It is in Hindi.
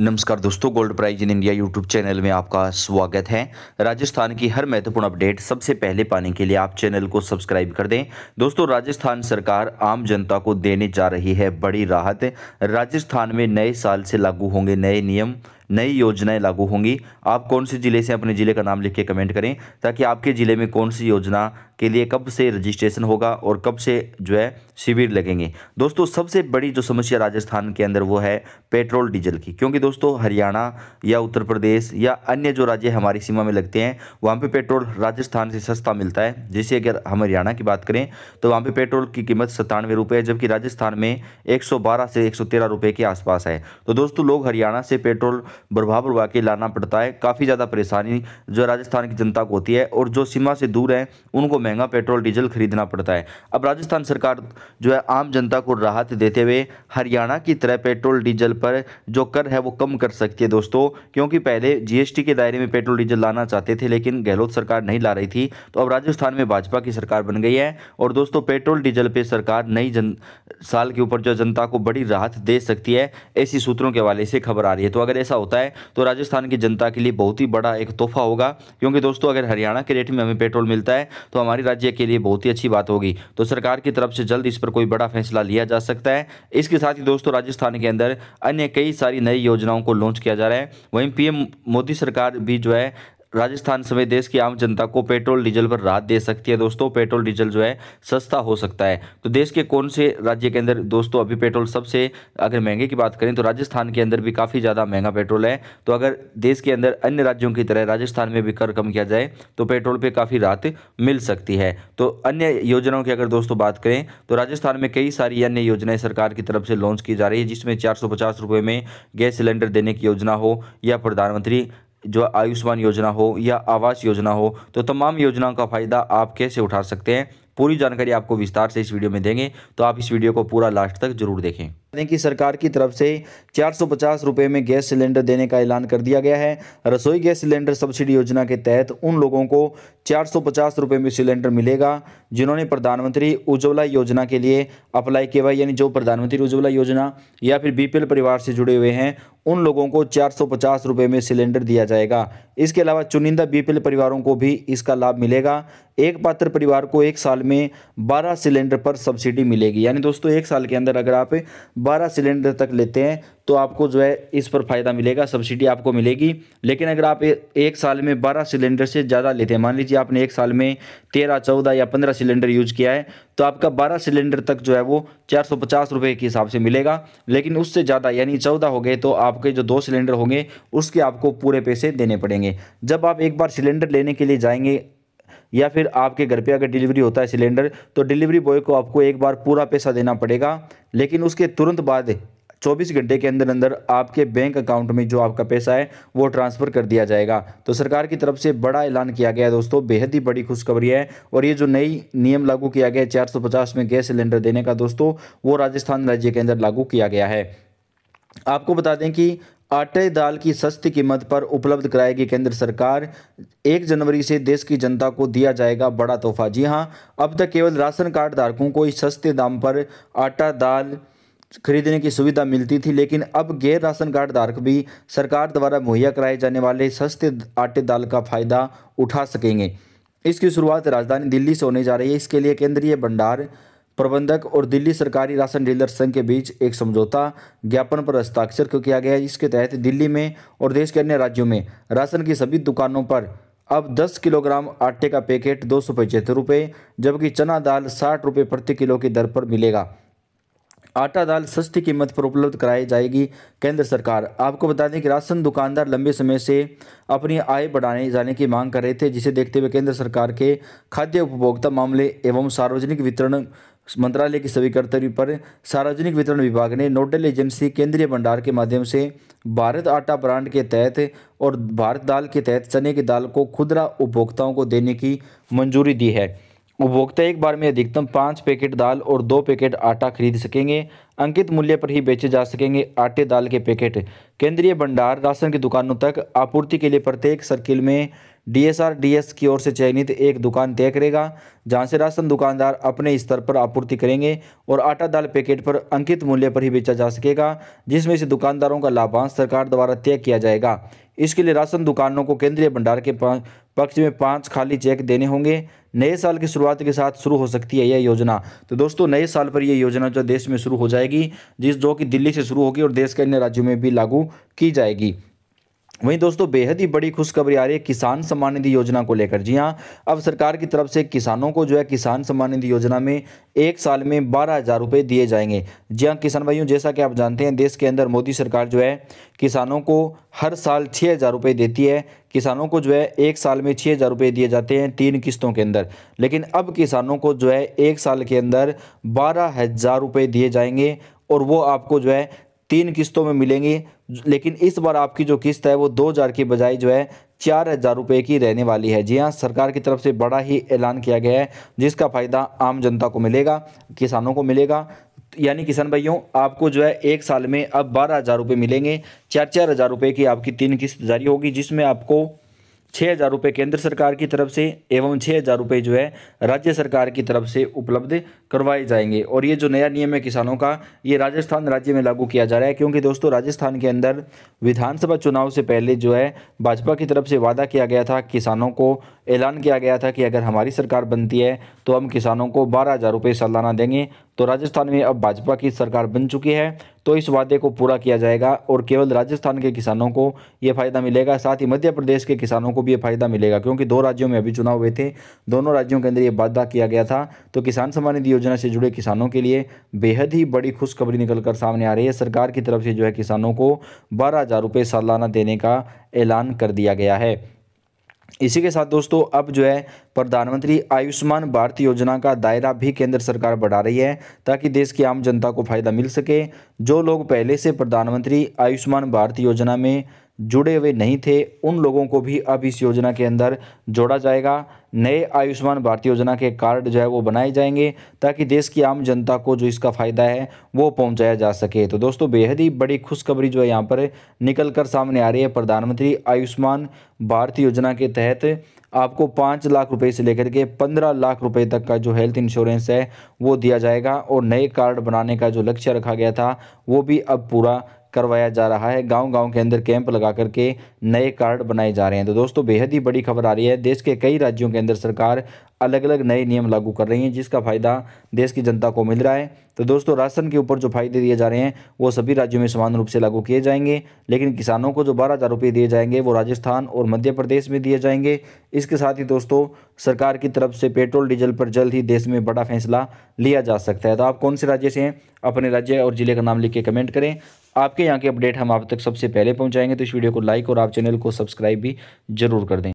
नमस्कार दोस्तों gold prize in India YouTube channel में आपका स्वागत है राजस्थान की हर महत्वपूर्ण अपडेट सबसे पहले पाने के लिए आप चैनल को सब्सक्राइब कर दें दोस्तों राजस्थान सरकार आम जनता को देने जा रही है बड़ी राहत राजस्थान में नए साल से लागू होंगे नए नियम नई योजनाएं लागू होंगी आप कौन से ज़िले से अपने ज़िले का नाम लिख के कमेंट करें ताकि आपके ज़िले में कौन सी योजना के लिए कब से रजिस्ट्रेशन होगा और कब से जो है शिविर लगेंगे दोस्तों सबसे बड़ी जो समस्या राजस्थान के अंदर वो है पेट्रोल डीजल की क्योंकि दोस्तों हरियाणा या उत्तर प्रदेश या अन्य जो राज्य हमारी सीमा में लगते हैं वहाँ पे पेट्रोल राजस्थान से सस्ता मिलता है जैसे अगर हम हरियाणा की बात करें तो वहाँ पे पेट्रोल की कीमत सत्तानवे रुपये है जबकि राजस्थान में एक से एक रुपए के आसपास है तो दोस्तों लोग हरियाणा से पेट्रोल बढ़वा बढ़वा के लाना पड़ता है काफ़ी ज़्यादा परेशानी जो राजस्थान की जनता को होती है और जो सीमा से दूर हैं उनको महंगा पेट्रोल डीजल खरीदना पड़ता है अब राजस्थान सरकार जो है आम जनता को राहत देते हुए हरियाणा की तरह पेट्रोल डीजल पर जो कर है वो कम कर सकती है दोस्तों क्योंकि पहले जीएसटी के दायरे में पेट्रोल डीजल लाना चाहते थे लेकिन गहलोत सरकार नहीं ला रही थी तो अब राजस्थान में भाजपा की सरकार बन गई है और दोस्तों पेट्रोल डीजल पर सरकार नई जन साल के ऊपर जो जनता को बड़ी राहत दे सकती है ऐसी सूत्रों के हवाले से खबर आ रही है तो अगर ऐसा होता है तो राजस्थान की जनता के लिए बहुत ही बड़ा एक तोहफा होगा क्योंकि दोस्तों अगर हरियाणा के रेट में हमें पेट्रोल मिलता है तो हमारे राज्य के लिए बहुत ही अच्छी बात होगी तो सरकार की तरफ से जल्द इस पर कोई बड़ा फैसला लिया जा सकता है इसके साथ ही दोस्तों राजस्थान के अंदर अन्य कई सारी नई योजनाओं को लॉन्च किया जा रहा है वहीं पीएम मोदी सरकार भी जो है राजस्थान समेत देश की आम जनता को पेट्रोल डीजल पर राहत दे सकती है दोस्तों पेट्रोल डीजल जो है सस्ता हो सकता है तो देश के कौन से राज्य के अंदर दोस्तों अभी पेट्रोल सबसे अगर महंगे की बात करें तो राजस्थान के अंदर भी काफ़ी ज़्यादा महंगा पेट्रोल है तो अगर देश के अंदर अन्य राज्यों की तरह राजस्थान में भी कर कम किया जाए तो पेट्रोल पर पे काफ़ी राहत मिल सकती है तो अन्य योजनाओं की अगर दोस्तों बात करें तो राजस्थान में कई सारी अन्य योजनाएं सरकार की तरफ से लॉन्च की जा रही है जिसमें चार सौ में गैस सिलेंडर देने की योजना हो या प्रधानमंत्री जो आयुष्मान योजना हो या आवास योजना हो तो तमाम योजनाओं का फ़ायदा आप कैसे उठा सकते हैं पूरी जानकारी आपको विस्तार से इस वीडियो में देंगे तो आप इस वीडियो को पूरा लास्ट तक जरूर देखें कि सरकार की तरफ से चार सौ में गैस सिलेंडर देने का ऐलान कर दिया गया है रसोई गैस सिलेंडर सब्सिडी योजना के तहत उन लोगों को चार सौ में सिलेंडर मिलेगा जिन्होंने प्रधानमंत्री उज्ज्वला योजना के लिए अप्लाई किया हुआ यानी जो प्रधानमंत्री उज्ज्वला योजना या फिर बीपीएल परिवार से जुड़े हुए हैं उन लोगों को चार सौ में सिलेंडर दिया जाएगा इसके अलावा चुनिंदा बीपीएल परिवारों को भी इसका लाभ मिलेगा एक पात्र परिवार को एक साल में बारह सिलेंडर पर सब्सिडी मिलेगी यानी दोस्तों एक साल के अंदर अगर आप बारह सिलेंडर तक लेते हैं तो आपको जो है इस पर फ़ायदा मिलेगा सब्सिडी आपको मिलेगी लेकिन अगर आप एक साल में बारह सिलेंडर से ज़्यादा लेते हैं मान लीजिए आपने एक साल में तेरह चौदह या पंद्रह सिलेंडर यूज़ किया है तो आपका बारह सिलेंडर तक जो है वो चार सौ पचास रुपये के हिसाब से मिलेगा लेकिन उससे ज़्यादा यानी चौदह हो गए तो आपके जो दो सिलेंडर होंगे उसके आपको पूरे पैसे देने पड़ेंगे जब आप एक बार सिलेंडर लेने के लिए जाएंगे या फिर आपके घर पे अगर डिलीवरी होता है सिलेंडर तो डिलीवरी बॉय को आपको एक बार पूरा पैसा देना पड़ेगा लेकिन उसके तुरंत बाद 24 घंटे के अंदर अंदर आपके बैंक अकाउंट में जो आपका पैसा है वो ट्रांसफ़र कर दिया जाएगा तो सरकार की तरफ से बड़ा ऐलान किया गया है दोस्तों बेहद ही बड़ी खुशखबरी है और ये जो नई नियम लागू किया गया है चार में गैस सिलेंडर देने का दोस्तों वो राजस्थान राज्य के अंदर लागू किया गया है आपको बता दें कि आटे दाल की सस्ती कीमत पर उपलब्ध कराएगी केंद्र सरकार एक जनवरी से देश की जनता को दिया जाएगा बड़ा तोहफा जी हाँ अब तक केवल राशन कार्ड धारकों को ही सस्ते दाम पर आटा दाल खरीदने की सुविधा मिलती थी लेकिन अब गैर राशन कार्ड धारक भी सरकार द्वारा मुहैया कराए जाने वाले सस्ते आटे दाल का फायदा उठा सकेंगे इसकी शुरुआत राजधानी दिल्ली से होने जा रही है इसके लिए केंद्रीय भंडार प्रबंधक और दिल्ली सरकारी राशन डीलर संघ के बीच एक समझौता ज्ञापन पर हस्ताक्षर किया गया है इसके तहत दिल्ली में और देश के अन्य राज्यों में राशन की सभी दुकानों पर अब 10 किलोग्राम आटे का पैकेट दो सौ जबकि चना दाल साठ रुपये प्रति किलो की दर पर मिलेगा आटा दाल सस्ती कीमत पर उपलब्ध कराई जाएगी केंद्र सरकार आपको बता दें कि राशन दुकानदार लंबे समय से अपनी आय बढ़ाने जाने की मांग कर रहे थे जिसे देखते हुए केंद्र सरकार के खाद्य उपभोक्ता मामले एवं सार्वजनिक वितरण मंत्रालय की सभी कर्तव्य पर सार्वजनिक वितरण विभाग ने नोडल एजेंसी केंद्रीय भंडार के माध्यम से भारत आटा ब्रांड के तहत और भारत दाल के तहत चने की दाल को खुदरा उपभोक्ताओं को देने की मंजूरी दी है उपभोक्ता एक बार में अधिकतम पाँच पैकेट दाल और दो पैकेट आटा खरीद सकेंगे अंकित मूल्य पर ही बेचे जा सकेंगे आटे दाल के पैकेट केंद्रीय भंडार राशन की दुकानों तक आपूर्ति के लिए प्रत्येक सर्किल में डी एस की ओर से चयनित एक दुकान तय करेगा जहाँ से राशन दुकानदार अपने स्तर पर आपूर्ति करेंगे और आटा दाल पैकेट पर अंकित मूल्य पर ही बेचा जा सकेगा जिसमें से दुकानदारों का लाभांश सरकार द्वारा तय किया जाएगा इसके लिए राशन दुकानों को केंद्रीय भंडार के पक्ष में पाँच खाली चेक देने होंगे नए साल की शुरुआत के साथ शुरू हो सकती है यह योजना तो दोस्तों नए साल पर यह योजना जो देश में शुरू हो जाएगी जिस जो कि दिल्ली से शुरू होगी और देश के अन्य राज्यों में भी लागू की जाएगी वहीं दोस्तों बेहद ही बड़ी खुशखबरी आ रही है किसान सम्मान निधि योजना को लेकर जी हाँ अब सरकार की तरफ से किसानों को जो है किसान सम्मान निधि योजना में एक साल में बारह हज़ार रुपये दिए जाएंगे जी हाँ किसान भाइयों जैसा कि आप जानते हैं देश के अंदर मोदी सरकार जो है किसानों को हर साल छः हज़ार रुपये देती है किसानों को जो है एक साल में छः हज़ार रुपये दिए जाते हैं तीन किस्तों के अंदर लेकिन अब किसानों को जो है एक साल के अंदर बारह हज़ार रुपये दिए जाएंगे और वो आपको जो है तीन किस्तों में मिलेंगे लेकिन इस बार आपकी जो किस्त है वो दो हज़ार की बजाय जो है चार हज़ार रुपये की रहने वाली है जी हाँ सरकार की तरफ से बड़ा ही ऐलान किया गया है जिसका फ़ायदा आम जनता को मिलेगा किसानों को मिलेगा यानी किसान भाइयों आपको जो है एक साल में अब बारह हज़ार रुपये मिलेंगे चार चार हज़ार रुपये की आपकी तीन किस्त जारी होगी जिसमें आपको छः हज़ार रुपये केंद्र सरकार की तरफ से एवं छः हज़ार रुपये जो है राज्य सरकार की तरफ से उपलब्ध करवाए जाएंगे और ये जो नया नियम है किसानों का ये राजस्थान राज्य में लागू किया जा रहा है क्योंकि दोस्तों राजस्थान के अंदर विधानसभा चुनाव से पहले जो है भाजपा की तरफ से वादा किया गया था किसानों को ऐलान किया गया था कि अगर हमारी सरकार बनती है तो हम किसानों को बारह हज़ार रुपये सालाना देंगे तो राजस्थान में अब भाजपा की सरकार बन चुकी है तो इस वादे को पूरा किया जाएगा और केवल राजस्थान के किसानों को ये फ़ायदा मिलेगा साथ ही मध्य प्रदेश के किसानों को भी ये फ़ायदा मिलेगा क्योंकि दो राज्यों में अभी चुनाव हुए थे दोनों राज्यों के अंदर ये वादा किया गया था तो किसान सम्मान निधि योजना से जुड़े किसानों के लिए बेहद ही बड़ी खुशखबरी निकल कर सामने आ रही है सरकार की तरफ से जो है किसानों को बारह हज़ार रुपये सालाना देने का ऐलान कर दिया गया है इसी के साथ दोस्तों अब जो है प्रधानमंत्री आयुष्मान भारत योजना का दायरा भी केंद्र सरकार बढ़ा रही है ताकि देश की आम जनता को फायदा मिल सके जो लोग पहले से प्रधानमंत्री आयुष्मान भारत योजना में जुड़े हुए नहीं थे उन लोगों को भी अब इस योजना के अंदर जोड़ा जाएगा नए आयुष्मान भारत योजना के कार्ड जो है वो बनाए जाएंगे ताकि देश की आम जनता को जो इसका फ़ायदा है वो पहुंचाया जा सके तो दोस्तों बेहद ही बड़ी खुशखबरी जो है यहाँ पर निकल कर सामने आ रही है प्रधानमंत्री आयुष्मान भारत योजना के तहत आपको पाँच लाख रुपए से लेकर के पंद्रह लाख रुपए तक का जो हेल्थ इंश्योरेंस है वो दिया जाएगा और नए कार्ड बनाने का जो लक्ष्य रखा गया था वो भी अब पूरा करवाया जा रहा है गांव-गांव के अंदर कैंप लगा करके नए कार्ड बनाए जा रहे हैं तो दोस्तों बेहद ही बड़ी खबर आ रही है देश के कई राज्यों के अंदर सरकार अलग अलग नए नियम लागू कर रही हैं जिसका फ़ायदा देश की जनता को मिल रहा है तो दोस्तों राशन के ऊपर जो फायदे दिए जा रहे हैं वो सभी राज्यों में समान रूप से लागू किए जाएंगे लेकिन किसानों को जो बारह हज़ार रुपये दिए जाएंगे वो राजस्थान और मध्य प्रदेश में दिए जाएंगे इसके साथ ही दोस्तों सरकार की तरफ से पेट्रोल डीजल पर जल्द ही देश में बड़ा फैसला लिया जा सकता है तो आप कौन से राज्य से हैं अपने राज्य और ज़िले का नाम लिख के कमेंट करें आपके यहाँ के अपडेट हम आप तक सबसे पहले पहुँचाएंगे तो इस वीडियो को लाइक और आप चैनल को सब्सक्राइब भी जरूर कर दें